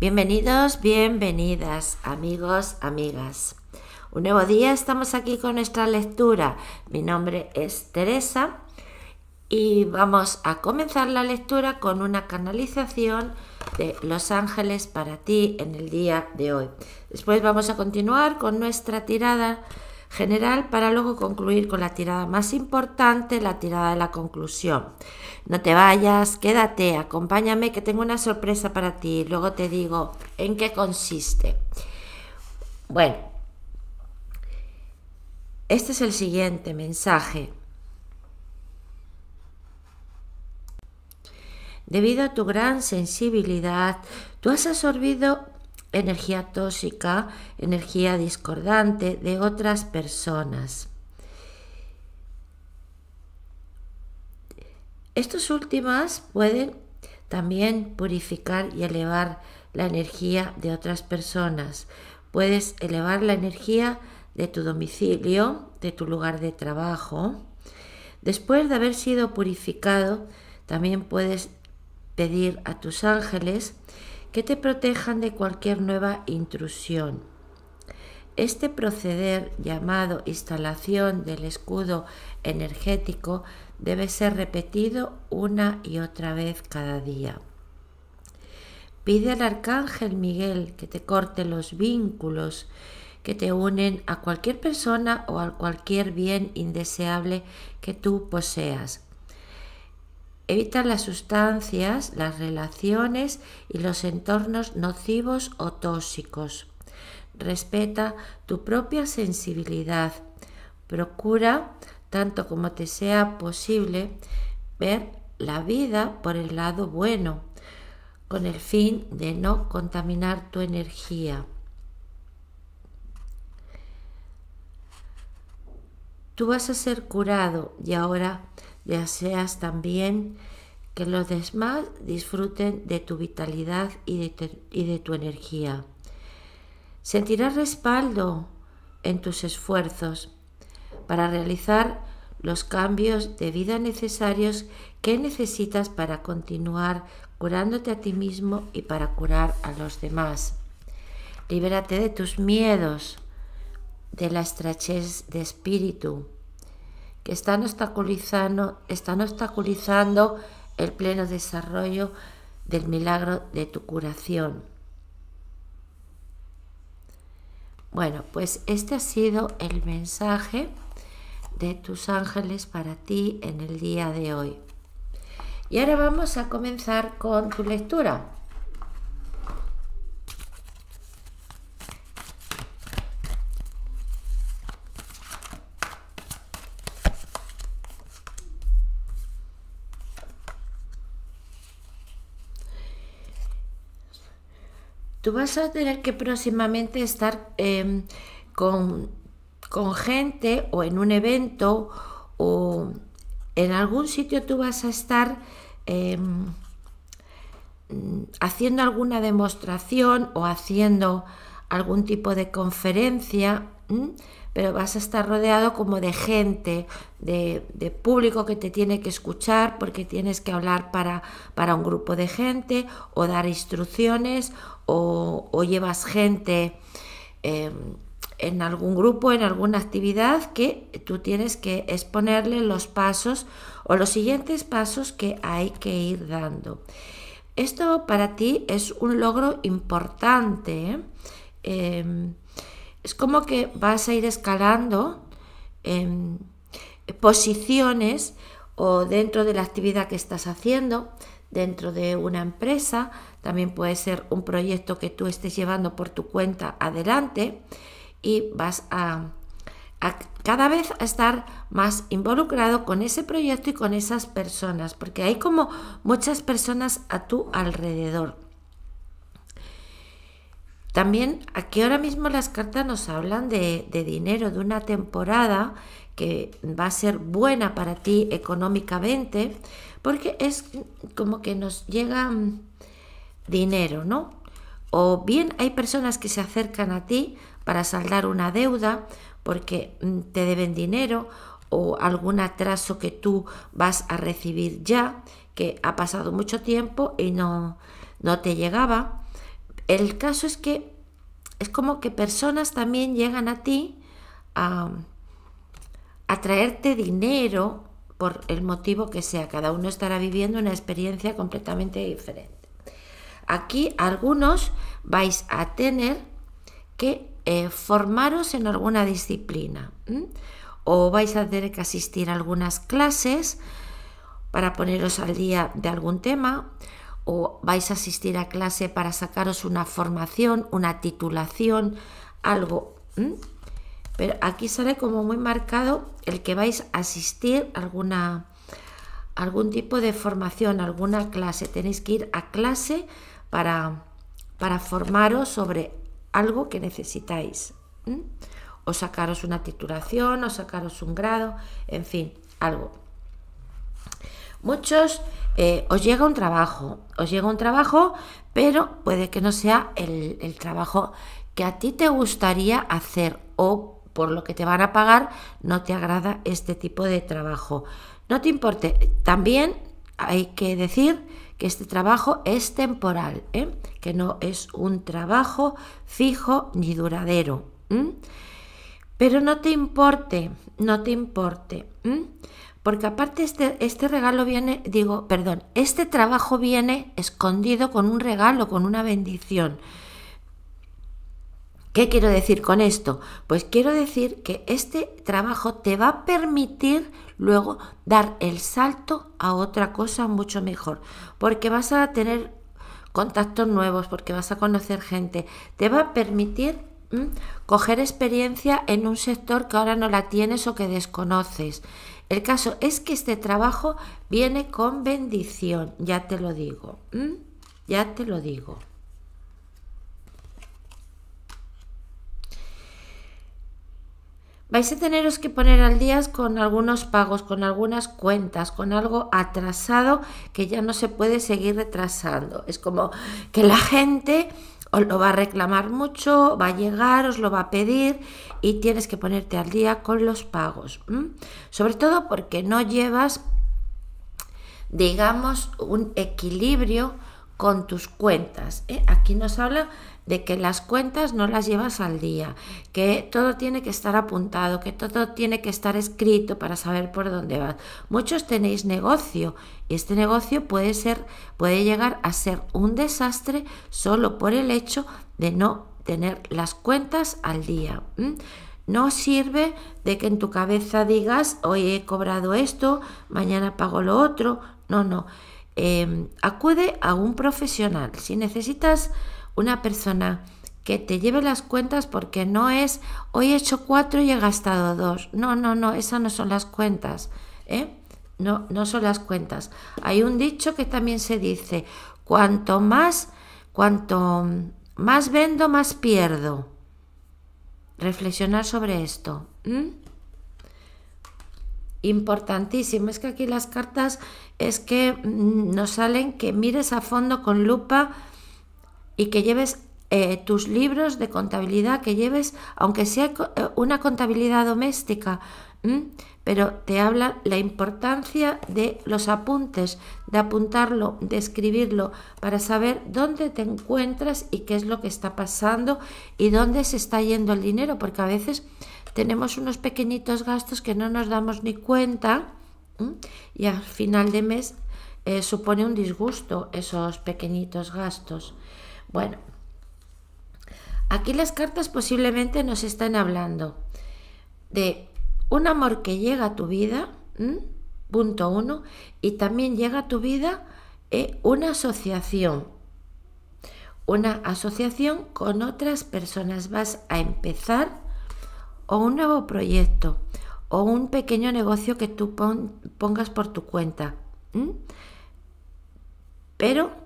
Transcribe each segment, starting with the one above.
Bienvenidos, bienvenidas, amigos, amigas. Un nuevo día, estamos aquí con nuestra lectura. Mi nombre es Teresa y vamos a comenzar la lectura con una canalización de Los Ángeles para ti en el día de hoy. Después vamos a continuar con nuestra tirada general para luego concluir con la tirada más importante, la tirada de la conclusión. No te vayas, quédate, acompáñame que tengo una sorpresa para ti. Luego te digo en qué consiste. Bueno, este es el siguiente mensaje. Debido a tu gran sensibilidad, tú has absorbido energía tóxica, energía discordante de otras personas. Estas últimas pueden también purificar y elevar la energía de otras personas. Puedes elevar la energía de tu domicilio, de tu lugar de trabajo. Después de haber sido purificado, también puedes pedir a tus ángeles que te protejan de cualquier nueva intrusión. Este proceder llamado instalación del escudo energético debe ser repetido una y otra vez cada día. Pide al arcángel Miguel que te corte los vínculos que te unen a cualquier persona o a cualquier bien indeseable que tú poseas Evita las sustancias, las relaciones y los entornos nocivos o tóxicos. Respeta tu propia sensibilidad. Procura, tanto como te sea posible, ver la vida por el lado bueno, con el fin de no contaminar tu energía. Tú vas a ser curado y ahora deseas también que los demás disfruten de tu vitalidad y de, tu energía. Sentirás respaldo en tus esfuerzos para realizar los cambios de vida necesarios que necesitas para continuar curándote a ti mismo y para curar a los demás. Libérate de tus miedos, de la estrechez de espíritu, que están obstaculizando, están obstaculizando el pleno desarrollo del milagro de tu curación. Bueno, pues este ha sido el mensaje de tus ángeles para ti en el día de hoy. Y ahora vamos a comenzar con tu lectura. tú vas a tener que próximamente estar em, con, gente o en un evento o en algún sitio tú vas a estar em, haciendo alguna demostración o haciendo algún tipo de conferencia pero vas a estar rodeado como de gente, de, público que te tiene que escuchar porque tienes que hablar para, para un grupo de gente o dar instrucciones o, llevas gente em, en algún grupo, en alguna actividad que tú tienes que exponerle los pasos o los siguientes pasos que hay que ir dando. Esto para ti es un logro importante. ¿eh? Em, es como que vas a ir escalando en em, posiciones o dentro de la actividad que estás haciendo, dentro de una empresa, también puede ser un proyecto que tú estés llevando por tu cuenta adelante y vas a, a cada vez a estar más involucrado con ese proyecto y con esas personas, porque hay como muchas personas a tu alrededor. También aquí ahora mismo las cartas nos hablan de, dinero, de una temporada que va a ser buena para ti económicamente, porque es como que nos llega mm, dinero, ¿no? O bien hay personas que se acercan a ti para saldar una deuda porque mm, te deben dinero o algún atraso que tú vas a recibir ya, que ha pasado mucho tiempo y no, no te llegaba. El caso es que es como que personas también llegan a ti a, traerte dinero por el motivo que sea. Cada uno estará viviendo una experiencia completamente diferente. Aquí algunos vais a tener que eh, formaros en alguna disciplina o vais a tener que asistir a algunas clases para poneros al día de algún tema o vais a asistir a clase para sacaros una formación, una titulación, algo. Pero aquí sale como muy marcado el que vais a asistir a alguna, algún tipo de formación, alguna clase. Tenéis que ir a clase para, para formaros sobre algo que necesitáis. O sacaros una titulación, o sacaros un grado, en fin, algo. Muchos eh, os llega un trabajo, os llega un trabajo, pero puede que no sea el, trabajo que a ti te gustaría hacer o por lo que te van a pagar no te agrada este tipo de trabajo. No te importe, también hay que decir que este trabajo es temporal, ¿eh? que no es un trabajo fijo ni duradero. Pero no te importe, no te importe porque aparte este, este regalo viene, digo, perdón, este trabajo viene escondido con un regalo, con una bendición. ¿Qué quiero decir con esto? Pues quiero decir que este trabajo te va a permitir luego dar el salto a otra cosa mucho mejor, porque vas a tener contactos nuevos, porque vas a conocer gente, te va a permitir coger experiencia en un sector que ahora no la tienes o que desconoces. El caso es que este trabajo viene con bendición, ya te lo digo, ya te lo digo. vais a teneros que poner al día con algunos pagos, con algunas cuentas, con algo atrasado que ya no se puede seguir retrasando. Es como que la gente os lo va a reclamar mucho, va a llegar, os lo va a pedir y tienes que ponerte al día con los pagos. Sobre todo porque no llevas, digamos, un equilibrio con tus cuentas. ¿eh? Aquí nos habla de que las cuentas no las llevas al día, que todo tiene que estar apuntado, que todo tiene que estar escrito para saber por dónde vas. Muchos tenéis negocio y este negocio puede ser puede llegar a ser un desastre solo por el hecho de no tener las cuentas al día. No sirve de que en tu cabeza digas, hoy he cobrado esto, mañana pago lo otro. No, no. Em, acude a un profesional. Si necesitas una persona que te lleve las cuentas porque no es hoy he hecho cuatro y he gastado dos. No, no, no, esas no son las cuentas. ¿eh? No, no son las cuentas. Hay un dicho que también se dice, cuanto más, cuanto más vendo, más pierdo. Reflexionar sobre esto. Importantísimo. Es que aquí las cartas es que mm, nos salen que mires a fondo con lupa y que lleves eh, tus libros de contabilidad, que lleves, aunque sea eh, una contabilidad doméstica, pero te habla la importancia de los apuntes, de apuntarlo, de escribirlo, para saber dónde te encuentras y qué es lo que está pasando y dónde se está yendo el dinero, porque a veces tenemos unos pequeñitos gastos que no nos damos ni cuenta y al final de mes eh, supone un disgusto esos pequeñitos gastos. Bueno, aquí las cartas posiblemente nos están hablando de un amor que llega a tu vida, punto uno, y también llega a tu vida eh, una asociación, una asociación con otras personas. Vas a empezar o un nuevo proyecto o un pequeño negocio que tú pongas por tu cuenta. Pero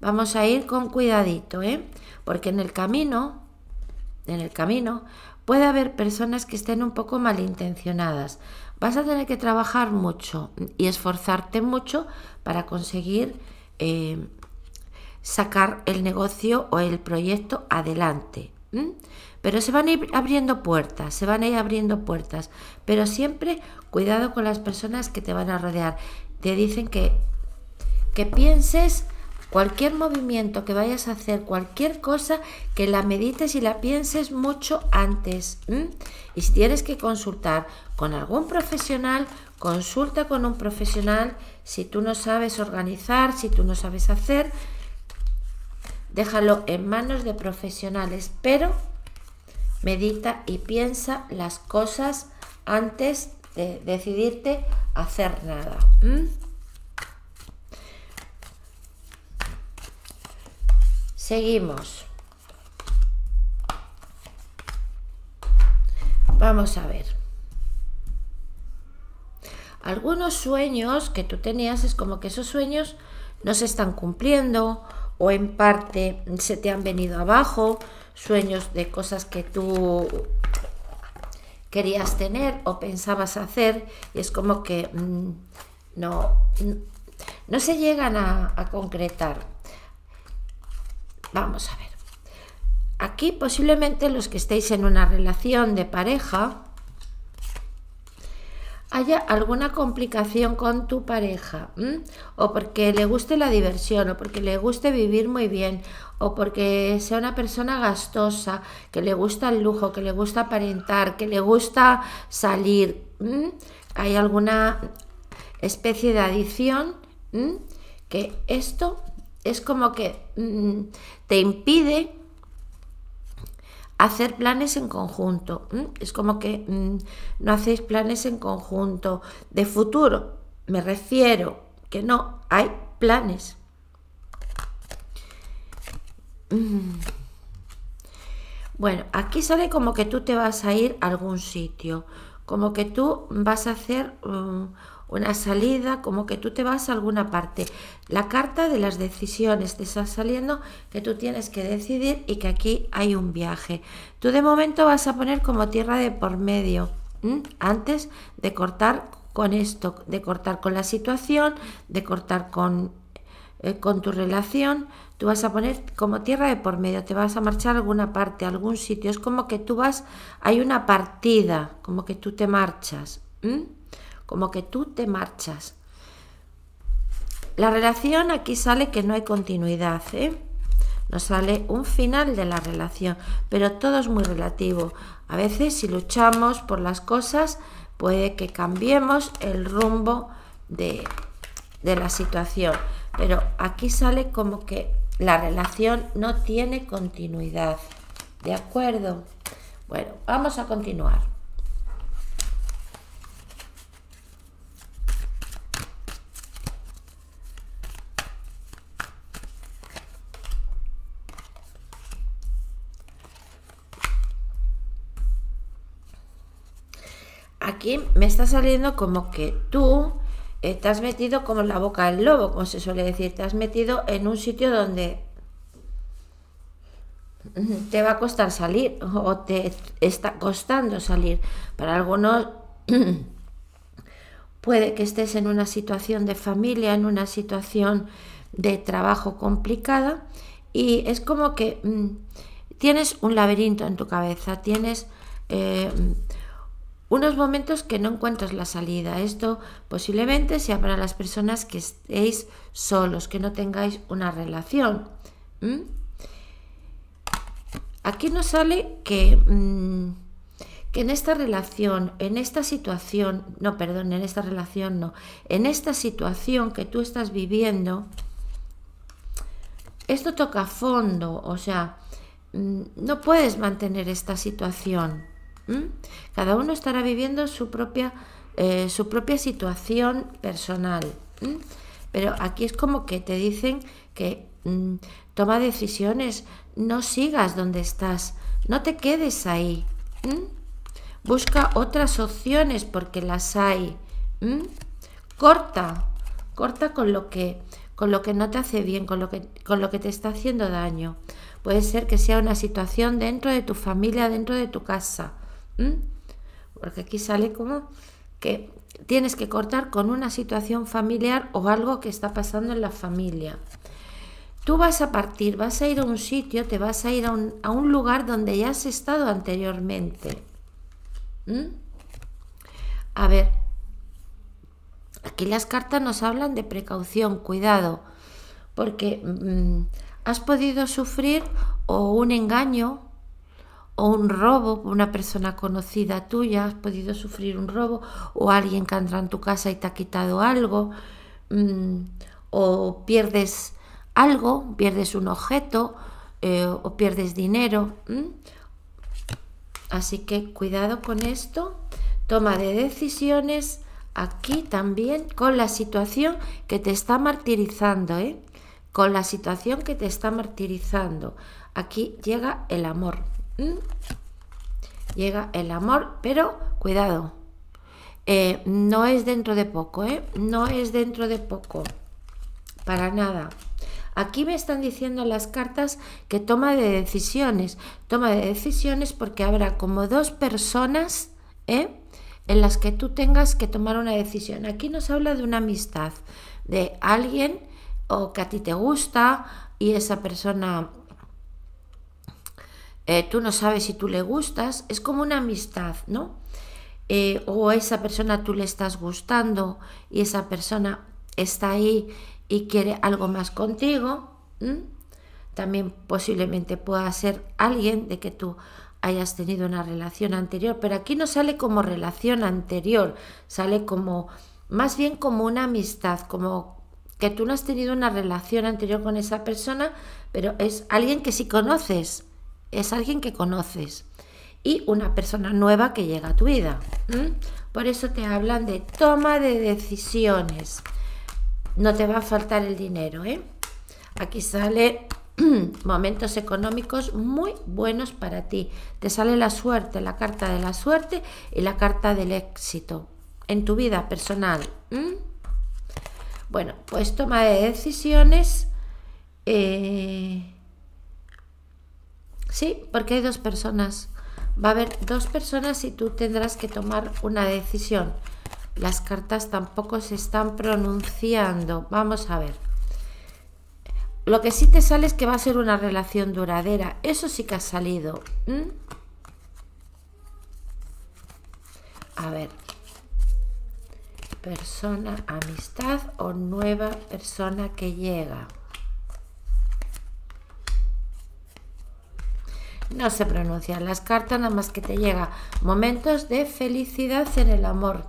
Vamos a ir con cuidadito, ¿eh? Porque en el camino, en el camino, puede haber personas que estén un poco malintencionadas. Vas a tener que trabajar mucho y esforzarte mucho para conseguir eh, sacar el negocio o el proyecto adelante. Pero se van a ir abriendo puertas, se van a ir abriendo puertas. Pero siempre cuidado con las personas que te van a rodear. Te dicen que, que pienses cualquier movimiento que vayas a hacer, cualquier cosa, que la medites y la pienses mucho antes. Y si tienes que consultar con algún profesional, consulta con un profesional. Si tú no sabes organizar, si tú no sabes hacer, déjalo en manos de profesionales, pero medita y piensa las cosas antes de decidirte hacer nada. Seguimos. Vamos a ver. Algunos sueños que tú tenías es como que esos sueños no se están cumpliendo o en parte se te han venido abajo, sueños de cosas que tú querías tener o pensabas hacer y es como que mm, no, no se llegan a concretar. Vamos a ver. Aquí posiblemente los que estéis en una relación de pareja, haya alguna complicación con tu pareja, o porque le guste la diversión, o porque le guste vivir muy bien, o porque sea una persona gastosa, que le gusta el lujo, que le gusta aparentar, que le gusta salir, hay alguna especie de adicción, que esto es como que mm, te impide hacer planes en conjunto. Es como que mm, no hacéis planes en conjunto. De futuro, me refiero que no hay planes. Mm. Bueno, aquí sale como que tú te vas a ir a algún sitio, como que tú vas a hacer una salida, como que tú te vas a alguna parte. La carta de las decisiones te está saliendo que tú tienes que decidir y que aquí hay un viaje. Tú de momento vas a poner como tierra de por medio, antes de cortar con esto, de cortar con la situación, de cortar con, eh, con tu relación, tú vas a poner como tierra de por medio, te vas a marchar a alguna parte, a algún sitio. Es como que tú vas, hay una partida, como que tú te marchas como que tú te marchas. La relación aquí sale que no hay continuidad, ¿eh? Nos sale un final de la relación, pero todo es muy relativo. A veces si luchamos por las cosas, puede que cambiemos el rumbo de la situación. Pero aquí sale como que la relación no tiene continuidad. ¿De acuerdo? Bueno, vamos a continuar. me está saliendo como que tú estás eh, metido como en la boca del lobo, como se suele decir, te has metido en un sitio donde te va a costar salir o te está costando salir. Para algunos puede que estés en una situación de familia, en una situación de trabajo complicada y es como que mm, tienes un laberinto en tu cabeza, tienes eh, unos momentos que no encuentras la salida. Esto posiblemente sea para las personas que estéis solos, que no tengáis una relación. Aquí nos sale que, mm, que en esta relación, en esta situación, no, perdón, en esta relación no, en esta situación que tú estás viviendo, esto toca fondo, o sea, mm, no puedes mantener esta situación. Cada uno estará viviendo su propia, eh, su propia situación personal. Pero aquí es como que te dicen que mm, toma decisiones, no sigas donde estás, no te quedes ahí. Busca otras opciones porque las hay. Corta, corta con lo que con lo que no te hace bien, con lo que, con lo que te está haciendo daño. Puede ser que sea una situación dentro de tu familia, dentro de tu casa. Porque aquí sale como que tienes que cortar con una situación familiar o algo que está pasando en la familia. Tú vas a partir, vas a ir a un sitio, te vas a ir a un, lugar donde ya has estado anteriormente. A ver, aquí las cartas nos hablan de precaución, cuidado, porque mm, has podido sufrir o un engaño o un robo, una persona conocida tuya, has podido sufrir un robo, o alguien que entra en tu casa y te ha quitado algo, mm, o pierdes algo, pierdes un objeto, eh, o pierdes dinero. Mm. Así que cuidado con esto, toma de decisiones aquí también con la situación que te está martirizando, ¿eh? con la situación que te está martirizando. Aquí llega el amor. Mm. llega el amor, pero cuidado, eh, no es dentro de poco, ¿eh? No es dentro de poco, para nada. Aquí me están diciendo las cartas que toma de decisiones, toma de decisiones porque habrá como dos personas, ¿eh? en las que tú tengas que tomar una decisión. Aquí nos habla de una amistad, de alguien o que a ti te gusta y esa persona eh, tú no sabes si tú le gustas, es como una amistad, ¿no? Eh, o esa persona tú le estás gustando y esa persona está ahí y quiere algo más contigo, también posiblemente pueda ser alguien de que tú hayas tenido una relación anterior, pero aquí no sale como relación anterior, sale como más bien como una amistad, como que tú no has tenido una relación anterior con esa persona, pero es alguien que sí conoces, es alguien que conoces y una persona nueva que llega a tu vida. Por eso te hablan de toma de decisiones. No te va a faltar el dinero, ¿eh? Aquí sale momentos económicos muy buenos para ti. Te sale la suerte, la carta de la suerte y la carta del éxito en tu vida personal. Bueno, pues toma de decisiones. Eh, Sí, porque hay dos personas. Va a haber dos personas y tú tendrás que tomar una decisión. Las cartas tampoco se están pronunciando. Vamos a ver. Lo que sí te sale es que va a ser una relación duradera. Eso sí que ha salido. ¿Mm? A ver. Persona, amistad o nueva persona que llega. no se pronuncian las cartas, nada más que te llega momentos de felicidad en el amor.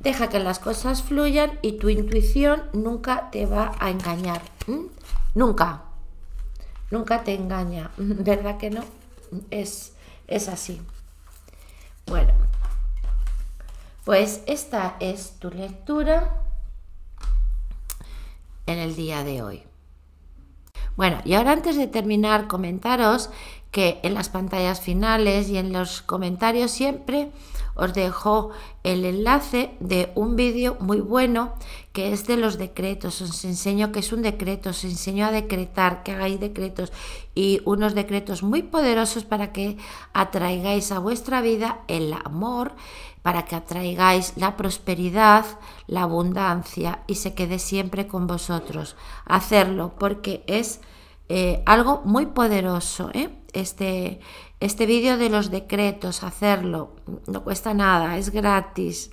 Deja que las cosas fluyan y tu intuición nunca te va a engañar. Nunca. Nunca te engaña. ¿Verdad que no? Es, es así. Bueno, pues esta es tu lectura en el día de hoy. Bueno, y ahora antes de terminar, comentaros que en las pantallas finales y en los comentarios siempre os dejo el enlace de un vídeo muy bueno que es de los decretos. Os enseño que es un decreto, os enseño a decretar, que hagáis decretos y unos decretos muy poderosos para que atraigáis a vuestra vida el amor, para que atraigáis la prosperidad, la abundancia y se quede siempre con vosotros. Hacerlo porque es eh, algo muy poderoso. ¿eh? Este, este vídeo de los decretos, hacerlo, no cuesta nada, es gratis.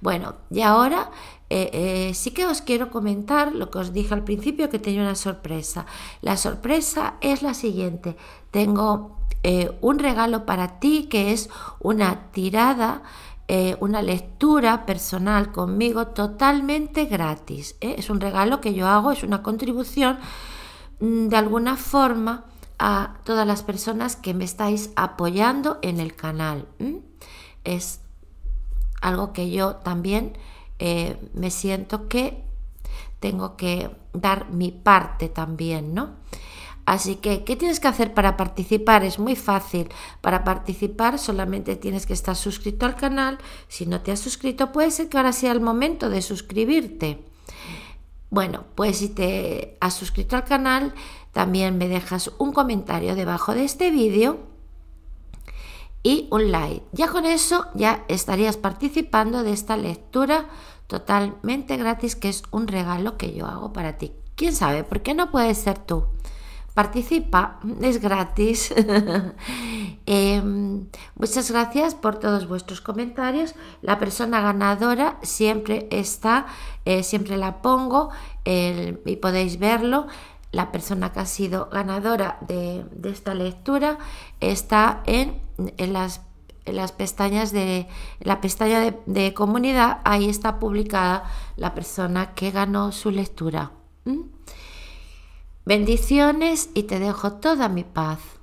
Bueno, y ahora eh, eh, sí que os quiero comentar lo que os dije al principio, que tenía una sorpresa. La sorpresa es la siguiente. Tengo eh, un regalo para ti que es una tirada una lectura personal conmigo totalmente gratis. Es un regalo que yo hago, es una contribución mm, de alguna forma a todas las personas que me estáis apoyando en el canal. Es algo que yo también eh, me siento que tengo que dar mi parte también, ¿no? Así que, ¿qué tienes que hacer para participar? Es muy fácil. Para participar solamente tienes que estar suscrito al canal. Si no te has suscrito, puede ser que ahora sea el momento de suscribirte. Bueno, pues si te has suscrito al canal, también me dejas un comentario debajo de este vídeo y un like. Ya con eso ya estarías participando de esta lectura totalmente gratis que es un regalo que yo hago para ti. ¿Quién sabe? ¿Por qué no puedes ser tú? participa, es gratis. Em, muchas gracias por todos vuestros comentarios. La persona ganadora siempre está, eh, siempre la pongo y podéis verlo la persona que ha sido ganadora de, esta lectura está en, en, las, pestañas de la pestaña de, comunidad, ahí está publicada la persona que ganó su lectura. ¿Mm? Bendiciones y te dejo toda mi paz.